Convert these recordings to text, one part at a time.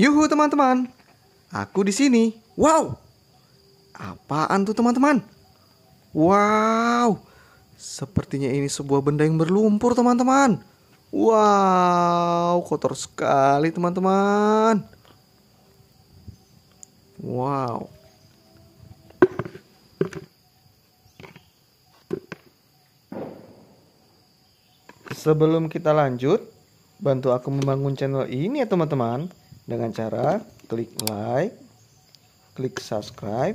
Yuhu teman-teman, aku di sini. Wow, apaan tuh teman-teman? Wow, sepertinya ini sebuah benda yang berlumpur teman-teman. Wow, kotor sekali teman-teman. Wow. Sebelum kita lanjut, bantu aku membangun channel ini ya teman-teman dengan cara klik like, klik subscribe,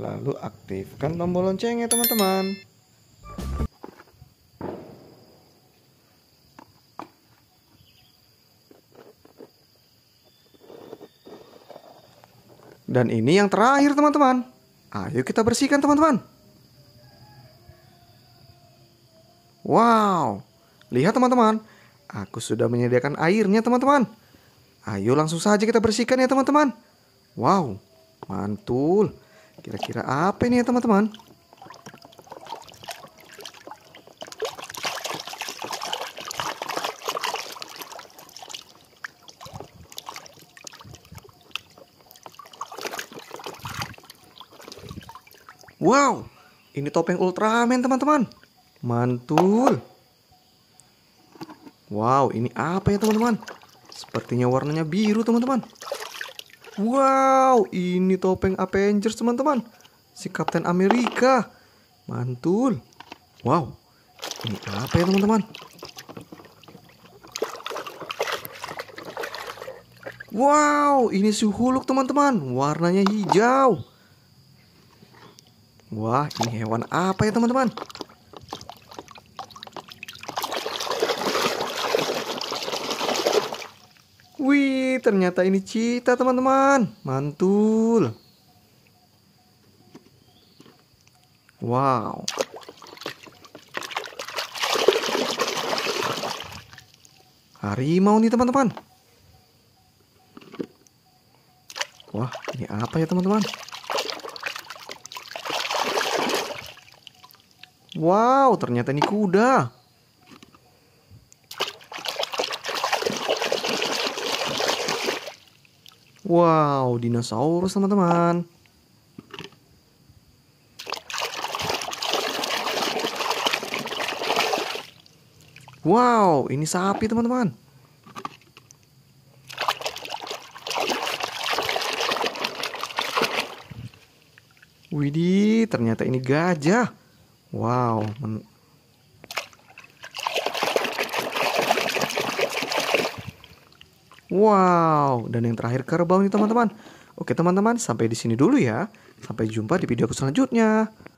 lalu aktifkan tombol loncengnya teman-teman. Dan ini yang terakhir teman-teman. Ayo kita bersihkan teman-teman. Wow, lihat teman-teman. Aku sudah menyediakan airnya teman-teman. Ayo langsung saja kita bersihkan ya teman-teman. Wow, mantul. Kira-kira apa ini ya teman-teman? Wow, ini topeng Ultraman teman-teman. Mantul. Wow, ini apa ya teman-teman? Sepertinya warnanya biru teman-teman. Wow, ini topeng Avengers teman-teman. Si Kapten Amerika. Mantul. Wow, ini apa ya teman-teman? Wow, ini si Hulk, teman-teman. Warnanya hijau. Wah, ini hewan apa ya teman-teman? ternyata ini cita teman-teman. Mantul. Wow. Harimau nih teman-teman. Wah, ini apa ya teman-teman? Wow, ternyata ini kuda. Wow, dinosaurus teman-teman. Wow, ini sapi teman-teman. Widih, ternyata ini gajah. Wow, Wow, dan yang terakhir kerbau nih teman-teman. Oke teman-teman, sampai di sini dulu ya. Sampai jumpa di video selanjutnya.